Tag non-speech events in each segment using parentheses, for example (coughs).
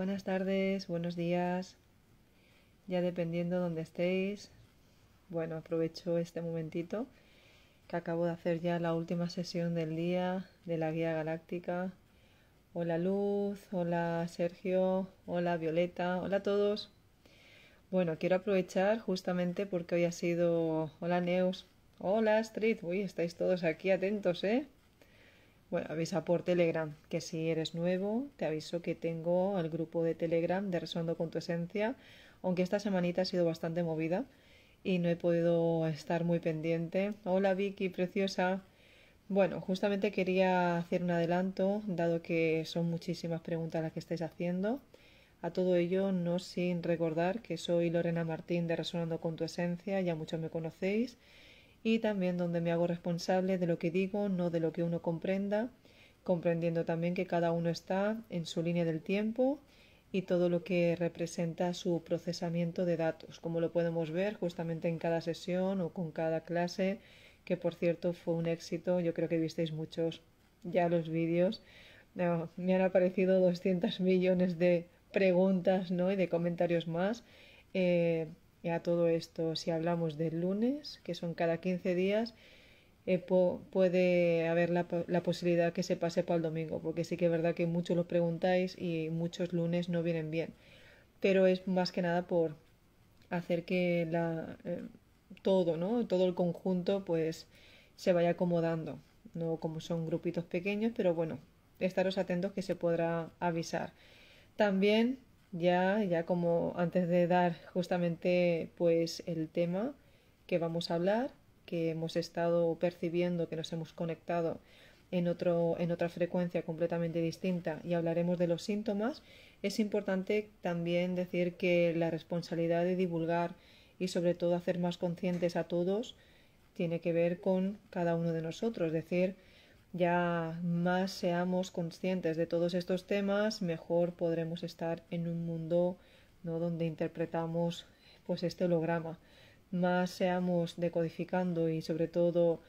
Buenas tardes, buenos días, ya dependiendo donde estéis. Bueno, aprovecho este momentito que acabo de hacer ya la última sesión del día de la guía galáctica. Hola Luz, hola Sergio, hola Violeta, hola a todos. Bueno, quiero aprovechar justamente porque hoy ha sido... Hola Neus, hola Astrid, uy, estáis todos aquí atentos, ¿eh? bueno, avisa por Telegram que si eres nuevo, te aviso que tengo el grupo de Telegram de Resonando con tu Esencia, aunque esta semanita ha sido bastante movida y no he podido estar muy pendiente. Hola Vicky, preciosa. Bueno, justamente quería hacer un adelanto, dado que son muchísimas preguntas las que estáis haciendo. A todo ello, no sin recordar que soy Lorena Martín de Resonando con tu Esencia, ya muchos me conocéis y también donde me hago responsable de lo que digo, no de lo que uno comprenda, comprendiendo también que cada uno está en su línea del tiempo y todo lo que representa su procesamiento de datos, como lo podemos ver justamente en cada sesión o con cada clase, que por cierto fue un éxito, yo creo que visteis muchos ya los vídeos, me han aparecido 200 millones de preguntas ¿no? y de comentarios más. Eh, y a todo esto, si hablamos del lunes, que son cada 15 días, eh, puede haber la, posibilidad que se pase para el domingo, porque sí que es verdad que muchos lo preguntáis y muchos lunes no vienen bien. Pero es más que nada por hacer que la, eh, todo, ¿no? Todo el conjunto, pues se vaya acomodando, no como son grupitos pequeños, pero bueno, estaros atentos que se podrá avisar. También ya, ya como antes de dar justamente pues el tema que vamos a hablar, que hemos estado percibiendo, que nos hemos conectado en, otro, en otra frecuencia completamente distinta y hablaremos de los síntomas, es importante también decir que la responsabilidad de divulgar y sobre todo hacer más conscientes a todos tiene que ver con cada uno de nosotros, es decir, ya más seamos conscientes de todos estos temas, mejor podremos estar en un mundo ¿no? donde interpretamos pues este holograma. Más seamos decodificando y sobre todo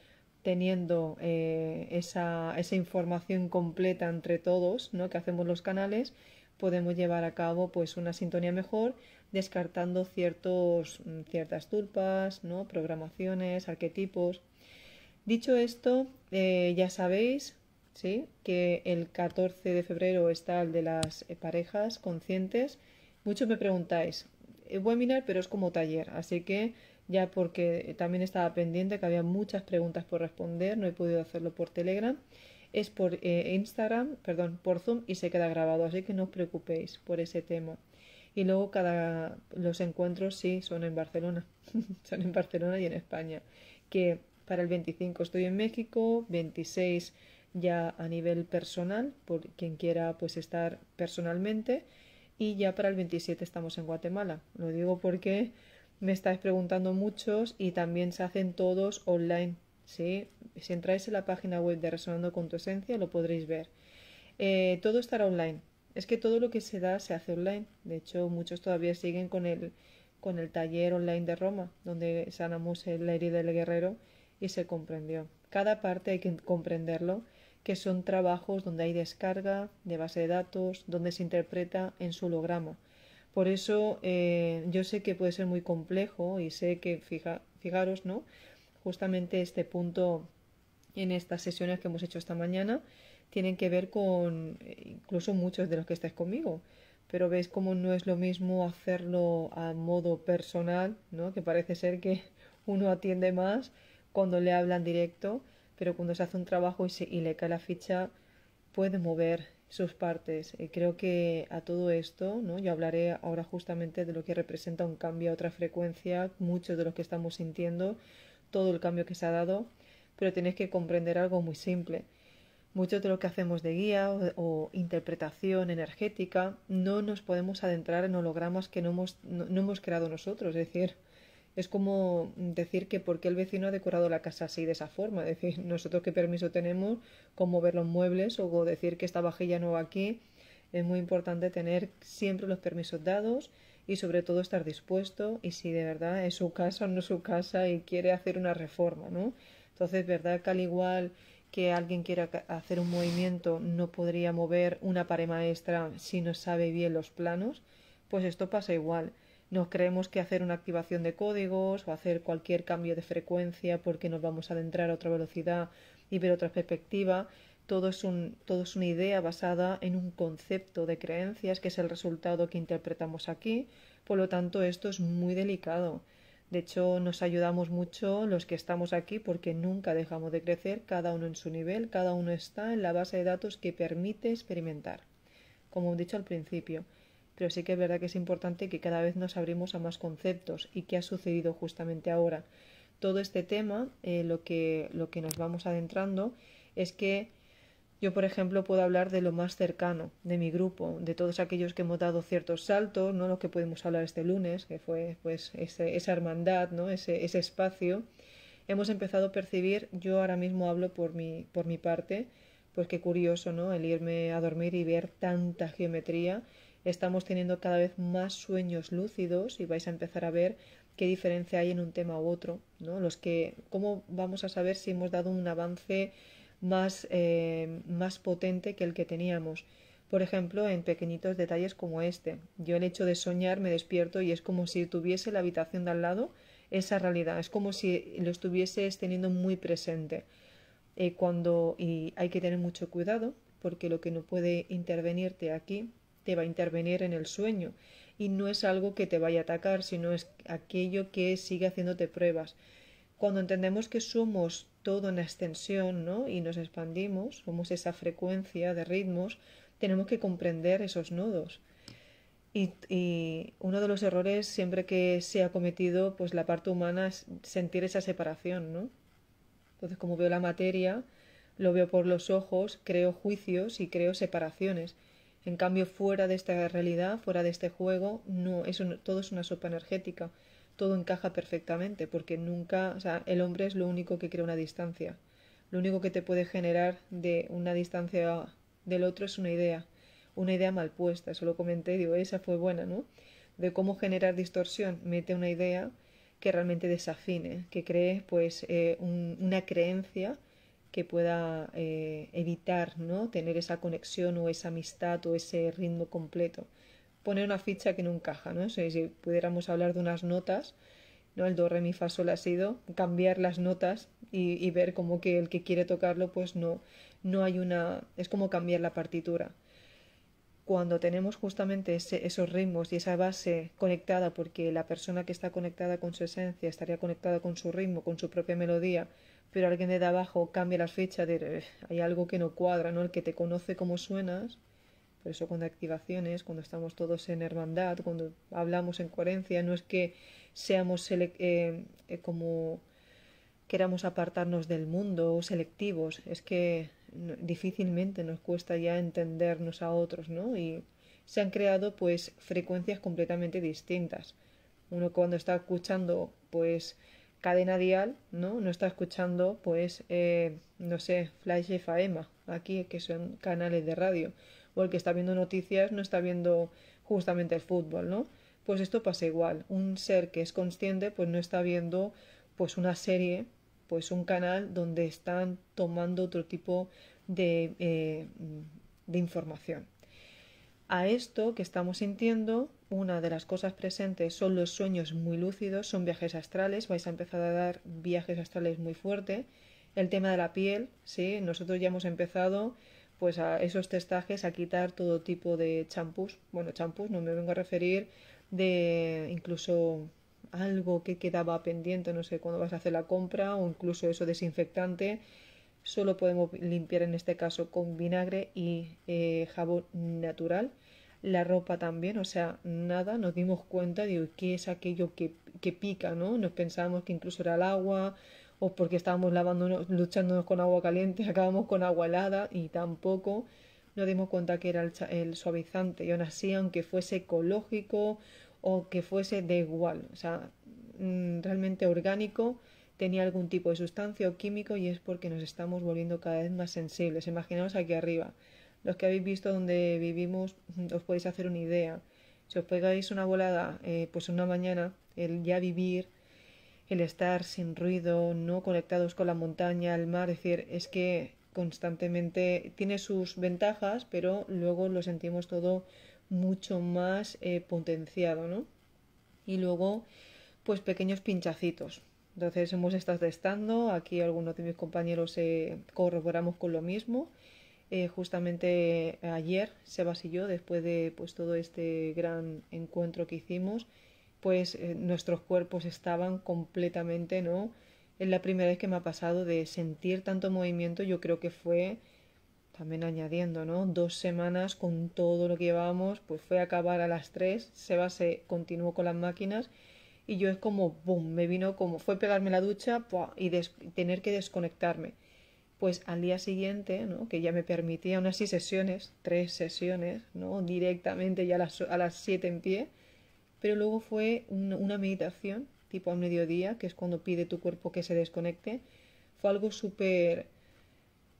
teniendo eh, esa, información completa entre todos ¿no? que hacemos los canales, podemos llevar a cabo pues una sintonía mejor, descartando ciertos, mm, ciertas tulpas, ¿no? programaciones, arquetipos. Dicho esto, eh, ya sabéis ¿sí? que el 14 de febrero está el de las eh, parejas conscientes. Muchos me preguntáis, webinar, eh, pero es como taller, así que ya porque también estaba pendiente que había muchas preguntas por responder, no he podido hacerlo por Telegram, es por Instagram, perdón, por Zoom y se queda grabado, así que no os preocupéis por ese tema. Y luego cada los encuentros sí son en Barcelona, (laughs) son en Barcelona y en España, que para el 25 estoy en México, 26 ya a nivel personal, por quien quiera pues estar personalmente, y ya para el 27 estamos en Guatemala. Lo digo porque me estáis preguntando muchos y también se hacen todos online, Si entráis en la página web de Resonando con tu Esencia lo podréis ver. Eh, todo estará online. Es que todo lo que se da se hace online. De hecho, muchos todavía siguen con el, con el taller online de Roma, donde sanamos la herida del guerrero y se comprendió. Cada parte hay que comprenderlo, que son trabajos donde hay descarga de base de datos, donde se interpreta en su lograma Por eso eh, yo sé que puede ser muy complejo y sé que, fija, fijaros, ¿no? Justamente este punto en estas sesiones que hemos hecho esta mañana tienen que ver con eh, incluso muchos de los que estáis conmigo. Pero veis cómo no es lo mismo hacerlo a modo personal, ¿no? Que parece ser que (laughs) uno atiende más cuando le hablan directo, pero cuando se hace un trabajo y, le cae la ficha, puede mover sus partes. Y eh, creo que a todo esto, ¿no? yo hablaré ahora justamente de lo que representa un cambio a otra frecuencia, mucho de lo que estamos sintiendo, todo el cambio que se ha dado, pero tenéis que comprender algo muy simple. Mucho de lo que hacemos de guía o, interpretación energética no nos podemos adentrar en hologramas que no hemos, no hemos creado nosotros. Es decir, es como decir que por el vecino ha decorado la casa así de esa forma, es decir, (laughs) nosotros qué permiso tenemos, cómo mover los muebles o decir que esta vajilla no va aquí. Es muy importante tener siempre los permisos dados y sobre todo estar dispuesto y si de verdad es su casa o no su casa y quiere hacer una reforma, ¿no? Entonces, ¿verdad que al igual que alguien quiera hacer un movimiento no podría mover una pared maestra si no sabe bien los planos? Pues esto pasa igual. Nos creemos que hacer una activación de códigos o hacer cualquier cambio de frecuencia porque nos vamos a adentrar a otra velocidad y ver otra perspectiva, todo es, todo es una idea basada en un concepto de creencias que es el resultado que interpretamos aquí. Por lo tanto, esto es muy delicado. De hecho, nos ayudamos mucho los que estamos aquí porque nunca dejamos de crecer, cada uno en su nivel, cada uno está en la base de datos que permite experimentar, como he dicho al principio pero sí que es verdad que es importante que cada vez nos abrimos a más conceptos y que ha sucedido justamente ahora. Todo este tema, eh, lo, que, lo que nos vamos adentrando es que yo, por ejemplo, puedo hablar de lo más cercano, de mi grupo, de todos aquellos que hemos dado ciertos saltos, ¿no? Lo que pudimos hablar este lunes, que fue pues esa hermandad, ¿no? Ese, ese, espacio. Hemos empezado a percibir, yo ahora mismo hablo por mi, por mi parte, pues qué curioso, ¿no? El irme a dormir y ver tanta geometría estamos teniendo cada vez más sueños lúcidos y vais a empezar a ver qué diferencia hay en un tema u otro, ¿no? Los que, ¿cómo vamos a saber si hemos dado un avance más, eh, más potente que el que teníamos? Por ejemplo, en pequeñitos detalles como este. Yo el hecho de soñar me despierto y es como si tuviese la habitación de al lado esa realidad, es como si lo estuvieses teniendo muy presente. Eh, cuando, y hay que tener mucho cuidado porque lo que no puede intervenirte aquí te va a intervenir en el sueño y no es algo que te vaya a atacar, sino es aquello que sigue haciéndote pruebas. Cuando entendemos que somos todo en extensión ¿no? y nos expandimos, somos esa frecuencia de ritmos, tenemos que comprender esos nodos. Y, y, uno de los errores siempre que se ha cometido, pues la parte humana es sentir esa separación, ¿no? Entonces, como veo la materia, lo veo por los ojos, creo juicios y creo separaciones. En cambio, fuera de esta realidad, fuera de este juego, no, es todo es una sopa energética, todo encaja perfectamente, porque nunca, o sea, el hombre es lo único que crea una distancia. Lo único que te puede generar de una distancia del otro es una idea, una idea mal puesta, eso lo comenté, digo, esa fue buena, ¿no? De cómo generar distorsión, mete una idea que realmente desafine, que cree pues eh, una creencia que pueda eh, evitar ¿no? tener esa conexión o esa amistad o ese ritmo completo. Poner una ficha que no encaja, ¿no? Si, si pudiéramos hablar de unas notas, ¿no? El do, re, mi, fa, sol ha sido cambiar las notas y, y, ver como que el que quiere tocarlo, pues no, no hay una... es como cambiar la partitura. Cuando tenemos justamente ese, esos ritmos y esa base conectada, porque la persona que está conectada con su esencia estaría conectada con su ritmo, con su propia melodía, pero alguien de, abajo cambia las fechas, de, eh, hay algo que no cuadra, ¿no? El que te conoce como suenas, por eso cuando activaciones, cuando estamos todos en hermandad, cuando hablamos en coherencia, no es que seamos eh, eh, como queramos apartarnos del mundo o selectivos, es que difícilmente nos cuesta ya entendernos a otros, ¿no? Y se han creado pues frecuencias completamente distintas. Uno cuando está escuchando pues cadena dial, ¿no? No está escuchando, pues, eh, no sé, Flash FM, aquí, que son canales de radio. O el que está viendo noticias no está viendo justamente el fútbol, ¿no? Pues esto pasa igual. Un ser que es consciente, pues no está viendo, pues, una serie, pues, un canal donde están tomando otro tipo de eh, información. A esto que estamos sintiendo, una de las cosas presentes son los sueños muy lúcidos, son viajes astrales, vais a empezar a dar viajes astrales muy fuerte. El tema de la piel, sí, nosotros ya hemos empezado pues a esos testajes, a quitar todo tipo de champús, bueno, champús no me vengo a referir de incluso algo que quedaba pendiente, no sé, cuando vas a hacer la compra o incluso eso desinfectante, solo podemos limpiar en este caso con vinagre y eh, jabón natural la ropa también, o sea, nada, nos dimos cuenta de qué es aquello que, que pica, ¿no? Nos pensábamos que incluso era el agua, o porque estábamos lavándonos, luchándonos con agua caliente, (laughs) acabamos con agua helada y tampoco nos dimos cuenta que era el, el suavizante. Y aún así, aunque fuese ecológico o que fuese de igual, o sea, mm, realmente orgánico, tenía algún tipo de sustancia o químico y es porque nos estamos volviendo cada vez más sensibles. Imaginaos aquí arriba los que habéis visto donde vivimos, mm, os podéis hacer una idea. Si os pegáis una volada, eh, pues una mañana, el ya vivir, el estar sin ruido, no conectados con la montaña, el mar, es decir, es que constantemente tiene sus ventajas, pero luego lo sentimos todo mucho más eh, potenciado, ¿no? Y luego, pues pequeños pinchacitos. Entonces hemos estado estando aquí algunos de mis compañeros eh, corroboramos con lo mismo eh, justamente eh, ayer, Sebas y yo, después de pues, todo este gran encuentro que hicimos, pues eh, nuestros cuerpos estaban completamente, ¿no? Es la primera vez que me ha pasado de sentir tanto movimiento, yo creo que fue también añadiendo, ¿no? Dos semanas con todo lo que llevábamos, pues fue a acabar a las tres, Sebas se continuó con las máquinas y yo es como, boom, me vino como, fue pegarme la ducha y tener que desconectarme pues al día siguiente, ¿no? que ya me permitía unas seis sesiones, tres sesiones, ¿no? directamente ya a las, a las siete en pie, pero luego fue una, meditación tipo a mediodía, que es cuando pide tu cuerpo que se desconecte, fue algo súper,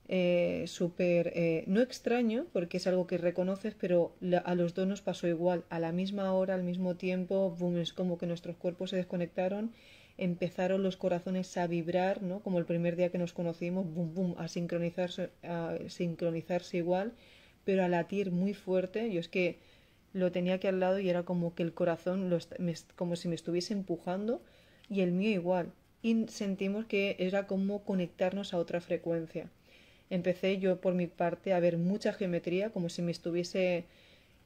eh, súper, eh, no extraño, porque es algo que reconoces, pero a los dos nos pasó igual, a la misma hora, al mismo tiempo, boom, es como que nuestros cuerpos se desconectaron empezaron los corazones a vibrar, ¿no? Como el primer día que nos conocimos, bum, bum, a sincronizarse, sincronizarse igual, pero a latir muy fuerte. Yo es que lo tenía aquí al lado y era como que el corazón, como si me estuviese empujando y el mío igual. Y sentimos que era como conectarnos a otra frecuencia. Empecé yo por mi parte a ver mucha geometría, como si me estuviese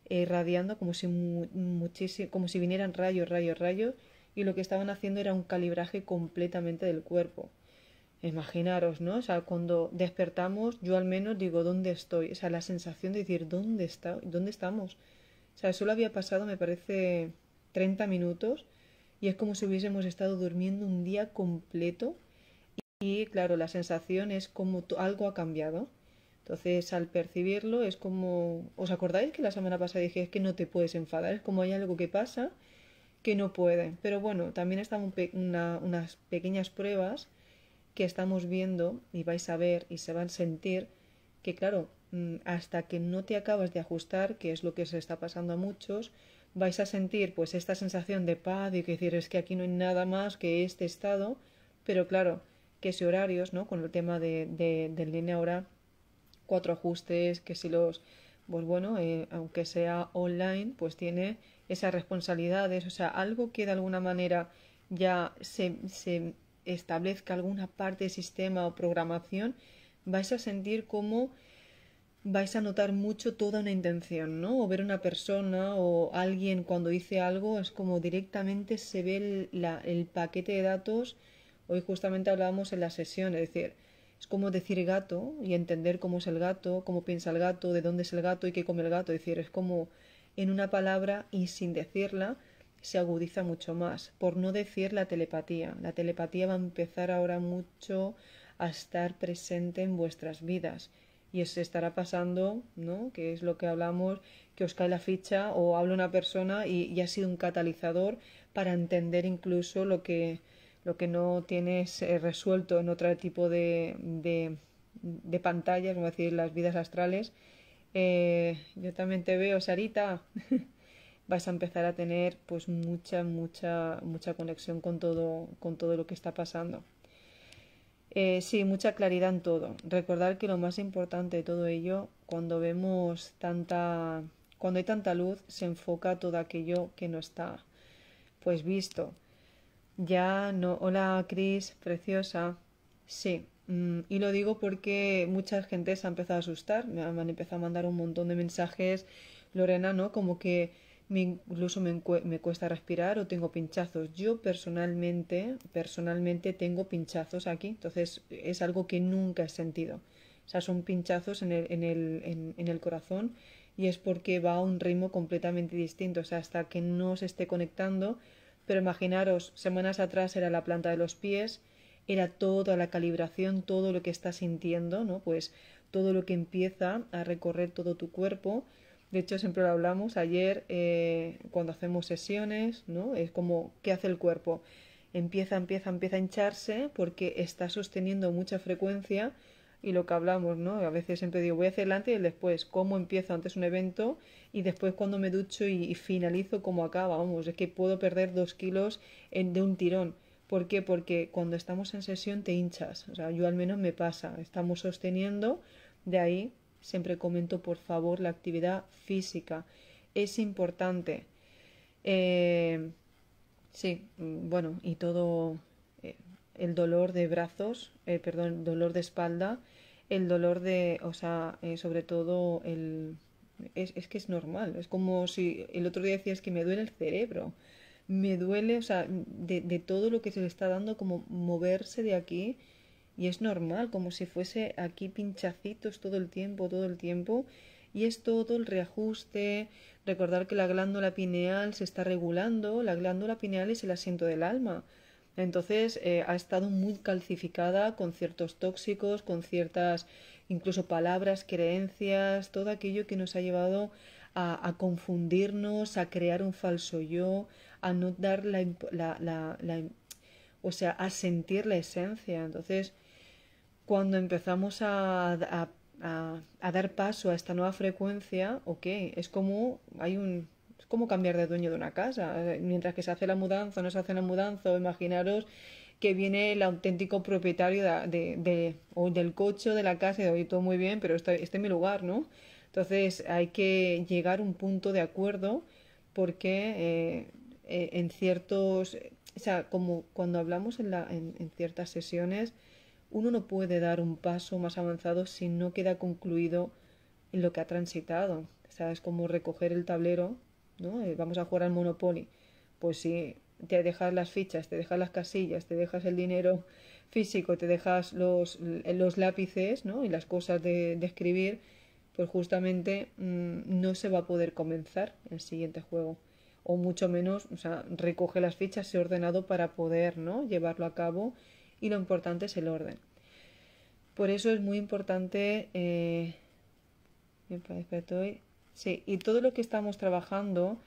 irradiando, eh, como si, como si vinieran rayos, rayos, rayos y lo que estaban haciendo era un calibraje completamente del cuerpo. Imaginaros, ¿no? O sea, cuando despertamos, yo al menos digo, ¿dónde estoy? O sea, la sensación de decir, ¿dónde, está, ¿dónde estamos? O sea, solo había pasado, me parece, 30 minutos y es como si hubiésemos estado durmiendo un día completo y claro, la sensación es como algo ha cambiado. Entonces, al percibirlo es como, ¿os acordáis que la semana pasada dije es que no te puedes enfadar? Es como hay algo que pasa que no pueden, Pero bueno, también están unas pequeñas pruebas que estamos viendo y vais a ver y se van a sentir que claro, mm, hasta que no te acabas de ajustar, que es lo que se está pasando a muchos, vais a sentir pues esta sensación de paz y que decir es que aquí no hay nada más que este estado, pero claro, que si horarios, ¿no? Con el tema de, del línea hora, cuatro ajustes, que si los, pues bueno, eh, aunque sea online, pues tiene esas responsabilidades, o sea, algo que de alguna manera ya se, establezca alguna parte de sistema o programación, vais a sentir como vais a notar mucho toda una intención, ¿no? O ver una persona o alguien cuando dice algo es como directamente se ve el, el paquete de datos. Hoy justamente hablábamos en la sesión, es decir, es como decir gato y entender cómo es el gato, cómo piensa el gato, de dónde es el gato y qué come el gato. Es decir, es como en una palabra y sin decirla se agudiza mucho más, por no decir la telepatía. La telepatía va a empezar ahora mucho a estar presente en vuestras vidas y se estará pasando, ¿no? Que es lo que hablamos, que os cae la ficha o habla una persona y, ha sido un catalizador para entender incluso lo que, lo que no tienes eh, resuelto en otro tipo de, de, de pantallas, como decir, las vidas astrales eh, yo también te veo, Sarita. (laughs) Vas a empezar a tener pues mucha, mucha, mucha conexión con todo, con todo lo que está pasando. Eh, sí, mucha claridad en todo. Recordar que lo más importante de todo ello, cuando vemos tanta, cuando hay tanta luz, se enfoca todo aquello que no está pues visto. Ya no, hola Cris, preciosa. Sí, Mm, y lo digo porque mucha gente se ha empezado a asustar, me han empezado a mandar un montón de mensajes, Lorena, ¿no? Como que me, incluso me, cuesta respirar o tengo pinchazos. Yo personalmente, personalmente tengo pinchazos aquí, entonces es algo que nunca he sentido. O sea, son pinchazos en el, en el, en el corazón y es porque va a un ritmo completamente distinto, o sea, hasta que no se esté conectando. Pero imaginaros, semanas atrás era la planta de los pies, era toda la calibración, todo lo que estás sintiendo, ¿no? Pues todo lo que empieza a recorrer todo tu cuerpo. De hecho, siempre lo hablamos ayer eh, cuando hacemos sesiones, ¿no? Es como, ¿qué hace el cuerpo? Empieza, empieza, empieza a hincharse porque está sosteniendo mucha frecuencia y lo que hablamos, ¿no? A veces siempre digo, voy hacia adelante y el después, cómo empiezo antes un evento y después cuando me ducho y, finalizo, cómo acaba, vamos, es que puedo perder dos kilos en, de un tirón ¿Por qué? Porque cuando estamos en sesión te hinchas. O sea, yo al menos me pasa. Estamos sosteniendo, de ahí siempre comento, por favor, la actividad física. Es importante. Eh, sí, bueno, y todo eh, el dolor de brazos, eh, perdón, dolor de espalda, el dolor de, o sea, eh, sobre todo el... Es, es que es normal, es como si el otro día decías que me duele el cerebro me duele, o sea, de, todo lo que se le está dando, como moverse de aquí. Y es normal, como si fuese aquí pinchacitos todo el tiempo, todo el tiempo. Y es todo el reajuste, recordar que la glándula pineal se está regulando, la glándula pineal es el asiento del alma. Entonces eh, ha estado muy calcificada con ciertos tóxicos, con ciertas incluso palabras, creencias, todo aquello que nos ha llevado a, confundirnos, a crear un falso yo, a no dar la, o sea, a sentir la esencia. Entonces, cuando empezamos a, a, dar paso a esta nueva frecuencia, ok, es como hay un como cambiar de dueño de una casa. Mientras que se hace la mudanza, no se hace la mudanza, imaginaros que viene el auténtico propietario de, de, o del coche, de la casa, y de, todo muy bien, pero este, este es mi lugar, ¿no? Entonces hay que llegar a un punto de acuerdo porque eh, eh, en ciertos, eh, o sea, como cuando hablamos en, ciertas sesiones, uno no puede dar un paso más avanzado si no queda concluido en lo que ha transitado. O sea, es como recoger el tablero, ¿no? vamos a jugar al Monopoly. Pues si te dejas las fichas, te dejas las casillas, te dejas el dinero físico, te dejas los, lápices, ¿no? Y las cosas de, de escribir, pues justamente mm, no se va a poder comenzar el siguiente juego. O mucho menos, o sea, recoge las fichas, se ha ordenado para poder ¿no? llevarlo a cabo y lo importante es el orden. Por eso es muy importante, eh, sí, y todo lo que estamos trabajando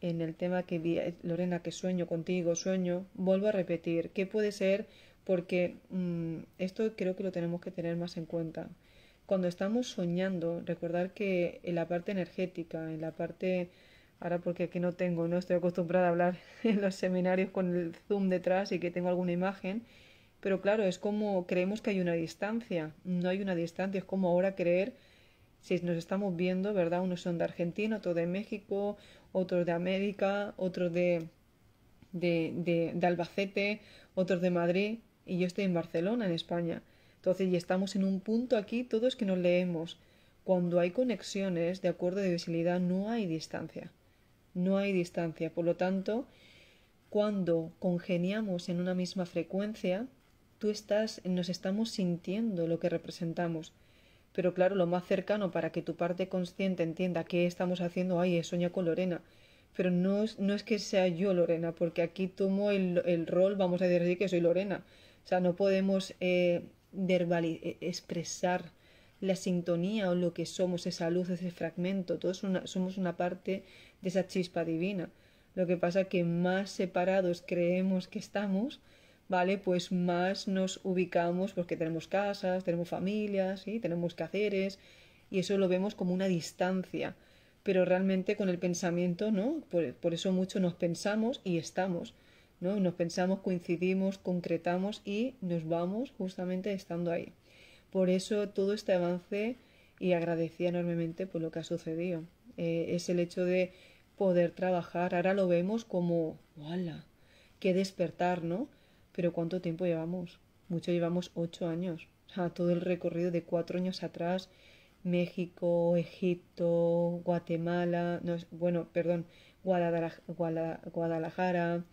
en el tema que vi, eh, Lorena, que sueño contigo, sueño, vuelvo a repetir, ¿qué puede ser? Porque mm, esto creo que lo tenemos que tener más en cuenta. Cuando estamos soñando, recordar que en la parte energética, en la parte ahora porque aquí no tengo, no estoy acostumbrada a hablar (laughs) en los seminarios con el zoom detrás y que tengo alguna imagen, pero claro, es como creemos que hay una distancia, no hay una distancia, es como ahora creer si nos estamos viendo, ¿verdad? Unos son de Argentina, otros de México, otros de América, otros de, de, de, Albacete, otros de Madrid y yo estoy en Barcelona, en España. Entonces, y estamos en un punto aquí todos que nos leemos. Cuando hay conexiones de acuerdo de visibilidad, no hay distancia. No hay distancia. Por lo tanto, cuando congeniamos en una misma frecuencia, tú estás, nos estamos sintiendo lo que representamos. Pero claro, lo más cercano para que tu parte consciente entienda qué estamos haciendo, ay, es soña con Lorena. Pero no es, no es que sea yo Lorena, porque aquí tomo el, rol, vamos a decir que soy Lorena. O sea, no podemos eh, y e, expresar la sintonía o lo que somos, esa luz, ese fragmento, todos somos una parte de esa chispa divina. Lo que pasa que más separados creemos que estamos, ¿vale? Pues más nos ubicamos porque tenemos casas, tenemos familias, y tenemos quehaceres y eso lo vemos como una distancia. Pero realmente con el pensamiento, ¿no? por eso mucho nos pensamos y estamos nos pensamos, coincidimos, concretamos y nos vamos justamente estando ahí. Por eso todo este avance y agradecía enormemente por pues, lo que ha sucedido. Eh, es el hecho de poder trabajar, ahora lo vemos como, hola, ¡Qué despertar, ¿no? Pero ¿cuánto tiempo llevamos? Mucho llevamos ocho años. todo el recorrido de cuatro años atrás, México, Egipto, Guatemala, bueno, perdón, Guadalajara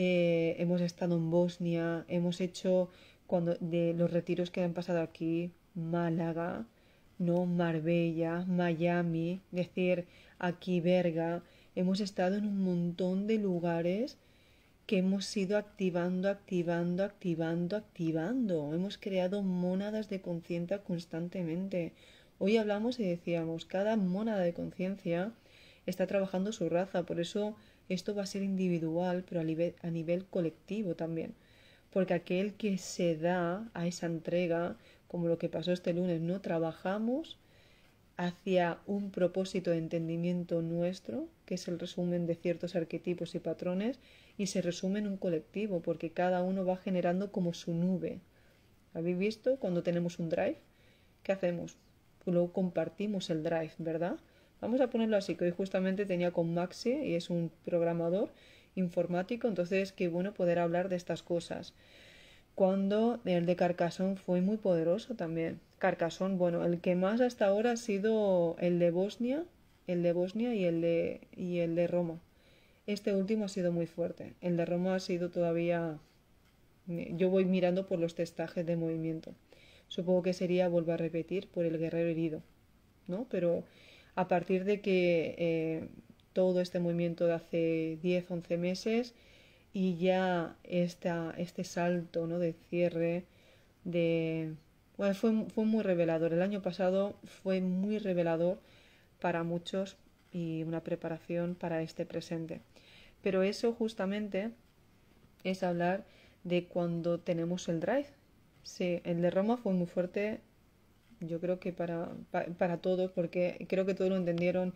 eh, hemos estado en Bosnia, hemos hecho cuando de los retiros que han pasado aquí, Málaga, no Marbella, Miami, decir aquí verga, hemos estado en un montón de lugares que hemos ido activando, activando, activando, activando. Hemos creado mónadas de conciencia constantemente. Hoy hablamos y decíamos, cada mónada de conciencia está trabajando su raza, por eso esto va a ser individual, pero a nivel, a nivel colectivo también. Porque aquel que se da a esa entrega, como lo que pasó este lunes, no trabajamos hacia un propósito de entendimiento nuestro, que es el resumen de ciertos arquetipos y patrones, y se resume en un colectivo, porque cada uno va generando como su nube. ¿Habéis visto? Cuando tenemos un drive, ¿qué hacemos? Luego compartimos el drive, ¿verdad? Vamos a ponerlo así, que hoy justamente tenía con Maxi y es un programador informático, entonces qué bueno poder hablar de estas cosas. Cuando el de Carcassonne fue muy poderoso también. Carcassonne, bueno, el que más hasta ahora ha sido el de Bosnia, el de Bosnia y el de, y el de Roma. Este último ha sido muy fuerte. El de Roma ha sido todavía... Yo voy mirando por los testajes de movimiento. Supongo que sería, vuelvo a repetir, por el guerrero herido, ¿no? Pero a partir de que eh, todo este movimiento de hace 10, 11 meses y ya este salto ¿no? de cierre de... Bueno, fue, fue muy revelador. El año pasado fue muy revelador para muchos y una preparación para este presente. Pero eso justamente es hablar de cuando tenemos el drive. Sí, el de Roma fue muy fuerte yo creo que para, para, todos, porque creo que todos lo entendieron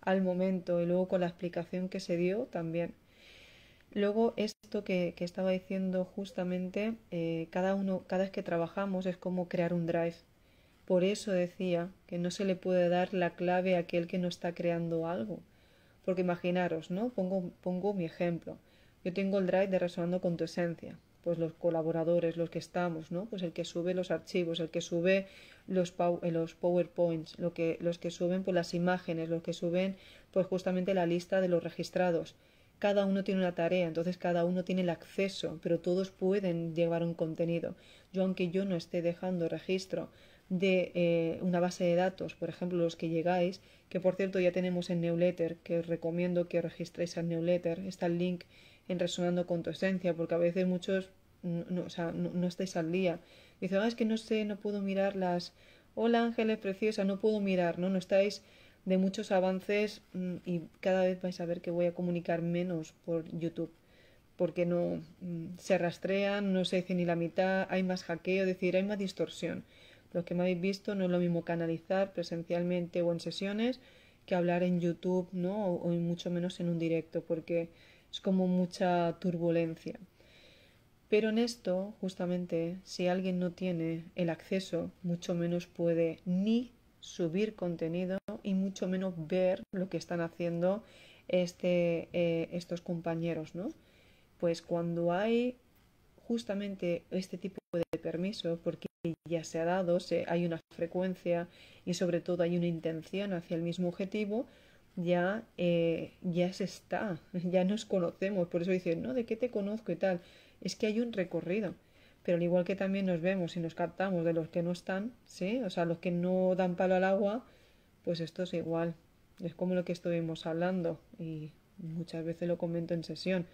al momento y luego con la explicación que se dio también. Luego, esto que, estaba diciendo justamente, eh, cada uno, cada vez que trabajamos es como crear un drive. Por eso decía que no se le puede dar la clave a aquel que no está creando algo. Porque imaginaros, ¿no? Pongo, pongo mi ejemplo. Yo tengo el drive de Resonando con tu esencia pues los colaboradores, los que estamos, ¿no? Pues el que sube los archivos, el que sube los, eh, los PowerPoints, lo que, los que suben pues, las imágenes, los que suben pues justamente la lista de los registrados. Cada uno tiene una tarea, entonces cada uno tiene el acceso, pero todos pueden llevar un contenido. Yo, aunque yo no esté dejando registro de eh, una base de datos, por ejemplo, los que llegáis, que por cierto ya tenemos en newsletter, que os recomiendo que registréis al newsletter, está el link en resonando con tu esencia, porque a veces muchos mm, no, estáis al día. Dice, ah, es que no sé, no puedo mirar las... Hola ángeles preciosa, no puedo mirar, ¿no? No estáis de muchos avances mm, y cada vez vais a ver que voy a comunicar menos por YouTube porque no mm, se rastrean, no se dice ni la mitad, hay más hackeo, es decir, hay más distorsión. lo que me habéis visto no es lo mismo canalizar presencialmente o en sesiones que hablar en YouTube, ¿no? o mucho menos en un directo, porque es como mucha turbulencia. Pero en esto, justamente, si alguien no tiene el acceso, mucho menos puede ni subir contenido y mucho menos ver lo que están haciendo este, eh, estos compañeros, ¿no? Pues cuando hay justamente este tipo de permiso, porque ya se ha dado, se, hay una frecuencia y sobre todo hay una intención hacia el mismo objetivo, ya, eh, ya se está, ya nos conocemos. Por eso dicen, no, ¿de qué te conozco y tal? Es que hay un recorrido. Pero al igual que también nos vemos y nos captamos de los que no están, ¿sí? O sea, los que no dan palo al agua, pues esto es igual. Es como lo que estuvimos hablando y muchas veces lo comento en sesión.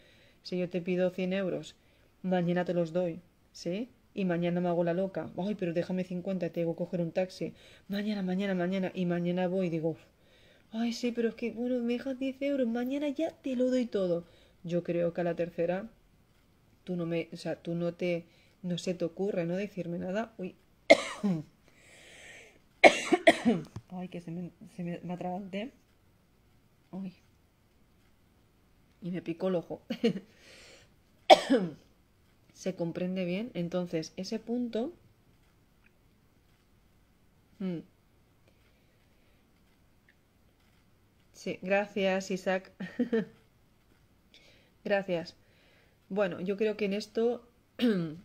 Si yo te pido 100 euros, mañana te los doy, ¿sí? Y mañana me hago la loca. Ay, pero déjame 50, te digo coger un taxi. Mañana, mañana, mañana. Y mañana voy y digo, Ay, sí, pero es que, bueno, me dejas 10 euros, mañana ya te lo doy todo. Yo creo que a la tercera, tú no me, o sea, tú no te, no se te ocurre, ¿no? Decirme nada. Uy. (coughs) Ay, que se me, se me, me Uy. Y me picó el ojo. (coughs) ¿Se comprende bien? Entonces, ese punto... Hmm. Sí, gracias Isaac. (laughs) gracias. Bueno, yo creo que en esto... (clears throat)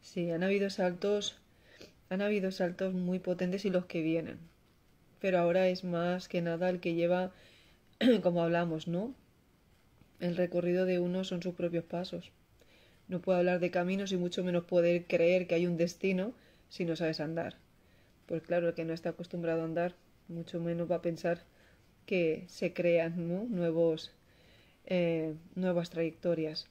sí, han habido saltos, han habido saltos muy potentes y los que vienen. Pero ahora es más que nada el que lleva, (clears throat) como hablamos, ¿no? El recorrido de uno son sus propios pasos. No puedo hablar de caminos y mucho menos poder creer que hay un destino si no sabes andar pues claro, el que no está acostumbrado a andar, mucho menos va a pensar que se crean Nuevos, eh, nuevas trayectorias.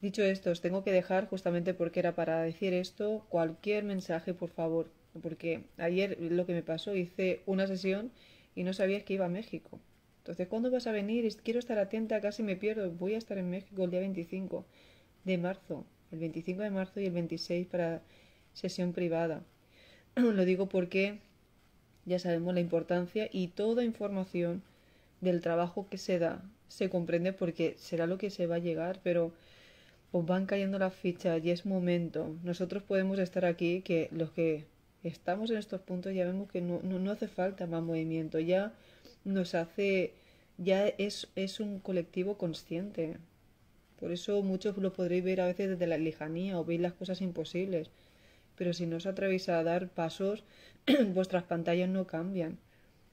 Dicho esto, os tengo que dejar justamente porque era para decir esto. Cualquier mensaje, por favor, porque ayer lo que me pasó, hice una sesión y no sabía que iba a México. Entonces, ¿cuándo vas a venir? Quiero estar atenta, casi me pierdo. Voy a estar en México el día 25 de marzo, el 25 de marzo y el 26 para sesión privada. (clears throat) Lo digo porque ya sabemos la importancia y toda información del trabajo que se da se comprende porque será lo que se va a llegar, pero os van cayendo las fichas y es momento. Nosotros podemos estar aquí, que los que estamos en estos puntos ya vemos que no, no, hace falta más movimiento, ya nos hace, ya es, es un colectivo consciente. Por eso muchos lo podréis ver a veces desde la lejanía o veis las cosas imposibles pero si no os atrevéis a dar pasos, (clears throat) vuestras pantallas no cambian.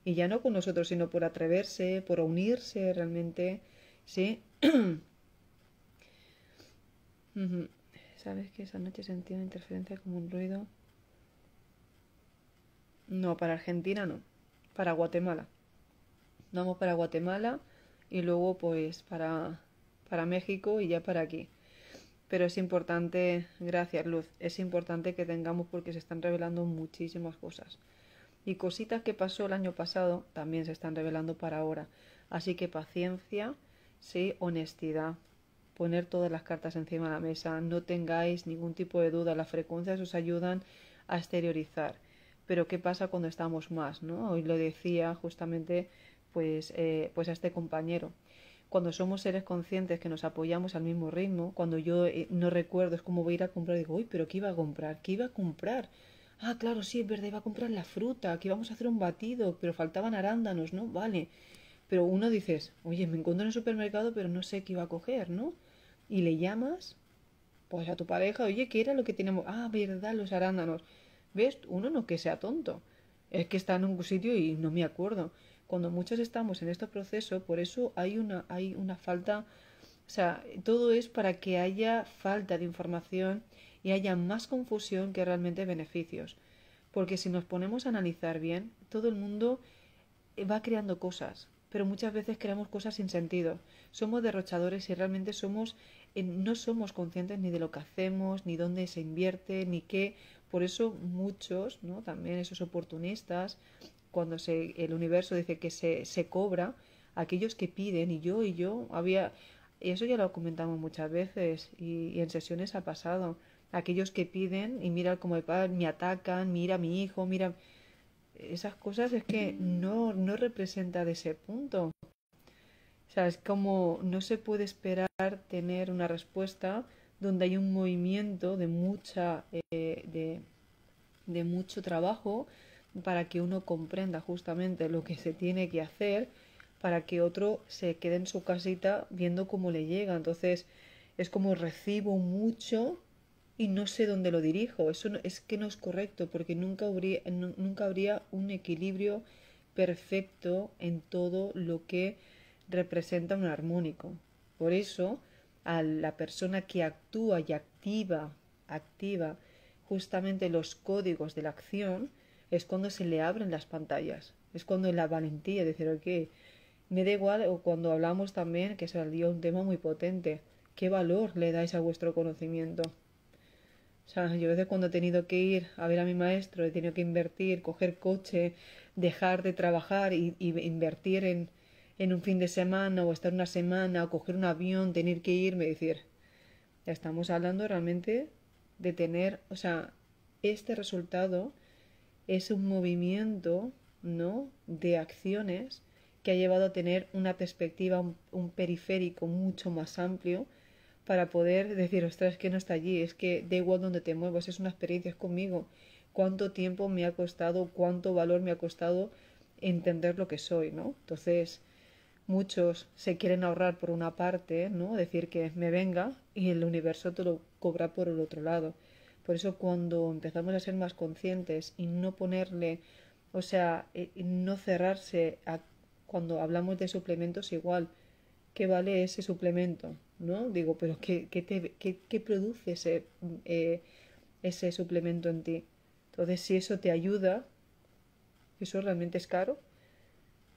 Y ya no con nosotros, sino por atreverse, por unirse realmente, ¿sí? (clears throat) ¿Sabes que esa noche sentí una interferencia como un ruido? No, para Argentina no, para Guatemala. Vamos para Guatemala y luego pues para, para México y ya para aquí. Pero es importante, gracias Luz, es importante que tengamos porque se están revelando muchísimas cosas. Y cositas que pasó el año pasado también se están revelando para ahora. Así que paciencia, sí, honestidad, poner todas las cartas encima de la mesa, no tengáis ningún tipo de duda, las frecuencias os ayudan a exteriorizar. Pero ¿qué pasa cuando estamos más? ¿no? Hoy lo decía justamente pues, eh, pues a este compañero cuando somos seres conscientes que nos apoyamos al mismo ritmo, cuando yo eh, no recuerdo es como voy a ir a comprar, digo, uy, pero ¿qué iba a comprar? ¿Qué iba a comprar? Ah, claro, sí, es verdad, iba a comprar la fruta, que íbamos a hacer un batido, pero faltaban arándanos, ¿no? Vale. Pero uno dices, oye, me encuentro en el supermercado, pero no sé qué iba a coger, ¿no? Y le llamas, pues a tu pareja, oye, ¿qué era lo que tenemos? Ah, verdad, los arándanos. ¿Ves? Uno no que sea tonto. Es que está en un sitio y no me acuerdo cuando muchos estamos en este proceso, por eso hay una, hay una falta, o sea, todo es para que haya falta de información y haya más confusión que realmente beneficios. Porque si nos ponemos a analizar bien, todo el mundo eh, va creando cosas, pero muchas veces creamos cosas sin sentido. Somos derrochadores y realmente somos eh, no somos conscientes ni de lo que hacemos, ni dónde se invierte, ni qué. Por eso muchos, ¿no? también esos oportunistas, cuando se, el universo dice que se, se cobra, aquellos que piden, y yo y yo, había, eso ya lo comentamos muchas veces y, en sesiones ha pasado, aquellos que piden y mira como el padre me atacan, mira mi hijo, mira esas cosas es que mm. no, no representa de ese punto. O sea, es como no se puede esperar tener una respuesta donde hay un movimiento de mucha eh, de, de mucho trabajo para que uno comprenda justamente lo que se tiene que hacer para que otro se quede en su casita viendo cómo le llega. Entonces es como recibo mucho y no sé dónde lo dirijo. Eso es que no es correcto porque nunca habría, nunca habría un equilibrio perfecto en todo lo que representa un armónico. Por eso a la persona que actúa y activa, activa justamente los códigos de la acción, es cuando se le abren las pantallas, es cuando la valentía de decir, ok, me da igual, o cuando hablamos también, que salió un tema muy potente, ¿qué valor le dais a vuestro conocimiento? O sea, yo a veces cuando he tenido que ir a ver a mi maestro, he tenido que invertir, coger coche, dejar de trabajar y, invertir en, en un fin de semana o estar una semana o coger un avión, tener que irme, decir, ya estamos hablando realmente de tener, o sea, este resultado es un movimiento ¿no? de acciones que ha llevado a tener una perspectiva, un, periférico mucho más amplio para poder decir, ostras, es que no está allí, es que da igual donde te muevas, es una experiencia, conmigo. Cuánto tiempo me ha costado, cuánto valor me ha costado entender lo que soy, ¿no? Entonces, muchos se quieren ahorrar por una parte, ¿no? Decir que me venga y el universo te lo cobra por el otro lado. Por eso cuando empezamos a ser más conscientes y no ponerle, o sea, eh, no cerrarse a, cuando hablamos de suplementos igual, ¿qué vale ese suplemento? ¿No? Digo, pero ¿qué, qué, te, qué produce ese, eh, ese suplemento en ti? Entonces, si eso te ayuda, eso realmente es caro.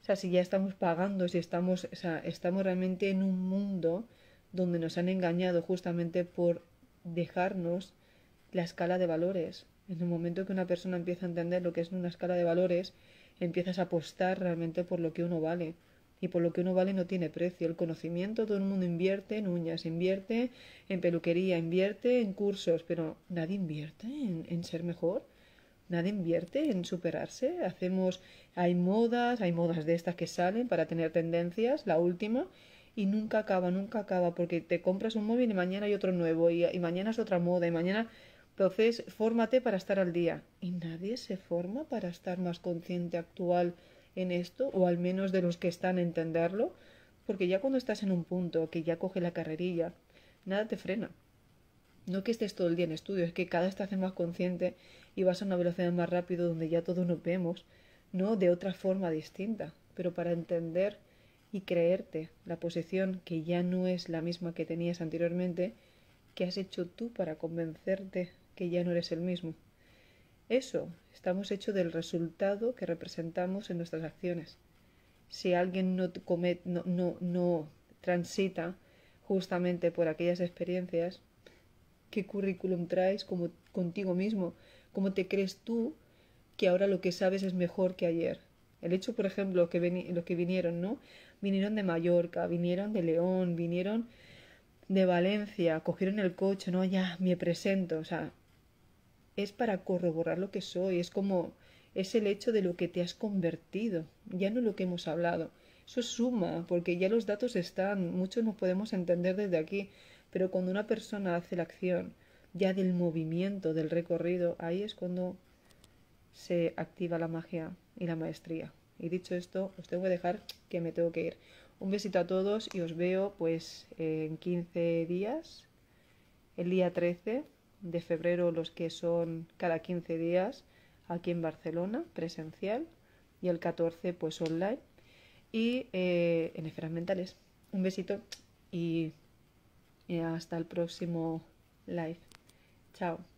O sea, si ya estamos pagando, si estamos, o sea, estamos realmente en un mundo donde nos han engañado justamente por dejarnos la escala de valores. En el momento que una persona empieza a entender lo que es una escala de valores, empiezas a apostar realmente por lo que uno vale. Y por lo que uno vale no tiene precio. El conocimiento, todo el mundo invierte en uñas, invierte en peluquería, invierte en cursos, pero nadie invierte en, ser mejor. Nadie invierte en superarse. Hacemos, hay modas, hay modas de estas que salen para tener tendencias, la última, y nunca acaba, nunca acaba, porque te compras un móvil y mañana hay otro nuevo, y mañana es otra moda, y mañana entonces, fórmate para estar al día. Y nadie se forma para estar más consciente actual en esto, o al menos de los que están a entenderlo, porque ya cuando estás en un punto que ya coge la carrerilla, nada te frena. No que estés todo el día en estudio, es que cada vez te haces más consciente y vas a una velocidad más rápido donde ya todos nos vemos, ¿no? De otra forma distinta, pero para entender y creerte la posición que ya no es la misma que tenías anteriormente, ¿qué has hecho tú para convencerte que ya no eres el mismo. Eso, estamos hechos del resultado que representamos en nuestras acciones. Si alguien no, no, no, transita justamente por aquellas experiencias, ¿qué currículum traes como, contigo mismo? ¿Cómo te crees tú que ahora lo que sabes es mejor que ayer? El hecho, por ejemplo, que los que vinieron, ¿no? Vinieron de Mallorca, vinieron de León, vinieron de Valencia, cogieron el coche, ¿no? Ya, me presento, o sea, es para corroborar lo que soy, es como es el hecho de lo que te has convertido, ya no lo que hemos hablado. Eso suma, porque ya los datos están, muchos nos podemos entender desde aquí, pero cuando una persona hace la acción ya del movimiento, del recorrido, ahí es cuando se activa la magia y la maestría. Y dicho esto, os tengo que dejar que me tengo que ir. Un besito a todos y os veo pues en 15 días, el día 13 de febrero los que son cada 15 días aquí en Barcelona, presencial, y el 14 pues online y en eh, esferas mentales. Un besito y hasta el próximo live. Chao.